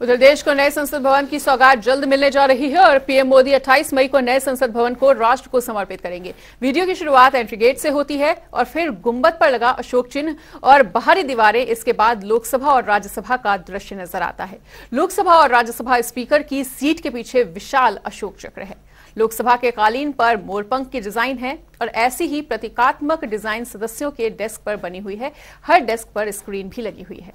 उधर देश को नए संसद भवन की सौगात जल्द मिलने जा रही है और पीएम मोदी 28 मई को नए संसद भवन को राष्ट्र को समर्पित करेंगे वीडियो की शुरुआत एंट्री गेट से होती है और फिर गुंबद पर लगा अशोक चिन्ह और बाहरी दीवारें इसके बाद लोकसभा और राज्यसभा का दृश्य नजर आता है लोकसभा और राज्यसभा स्पीकर की सीट के पीछे विशाल अशोक चक्र है लोकसभा के कालीन पर मोरपंख की डिजाइन है और ऐसी ही प्रतीकात्मक डिजाइन सदस्यों के डेस्क पर बनी हुई है हर डेस्क पर स्क्रीन भी लगी हुई है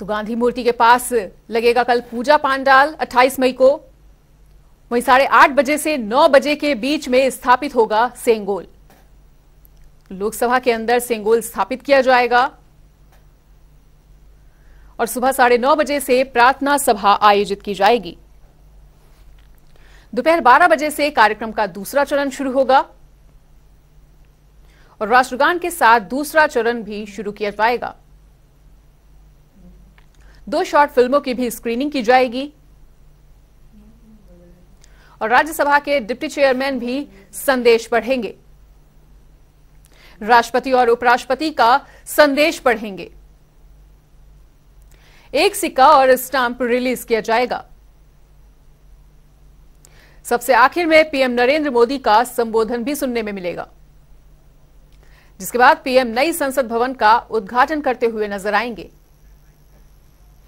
तो गांधी मूर्ति के पास लगेगा कल पूजा पांडाल 28 मई को वहीं साढ़े आठ बजे से नौ बजे के बीच में स्थापित होगा सेंगोल लोकसभा के अंदर सेंगोल स्थापित किया जाएगा और सुबह साढ़े नौ बजे से प्रार्थना सभा आयोजित की जाएगी दोपहर बारह बजे से कार्यक्रम का दूसरा चरण शुरू होगा और राष्ट्रगान के साथ दूसरा चरण भी शुरू किया जाएगा दो शॉर्ट फिल्मों की भी स्क्रीनिंग की जाएगी और राज्यसभा के डिप्टी चेयरमैन भी संदेश पढ़ेंगे राष्ट्रपति और उपराष्ट्रपति का संदेश पढ़ेंगे एक सिक्का और स्टाम्प रिलीज किया जाएगा सबसे आखिर में पीएम नरेंद्र मोदी का संबोधन भी सुनने में मिलेगा जिसके बाद पीएम नई संसद भवन का उद्घाटन करते हुए नजर आएंगे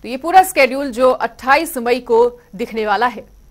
तो ये पूरा स्केड्यूल जो 28 मई को दिखने वाला है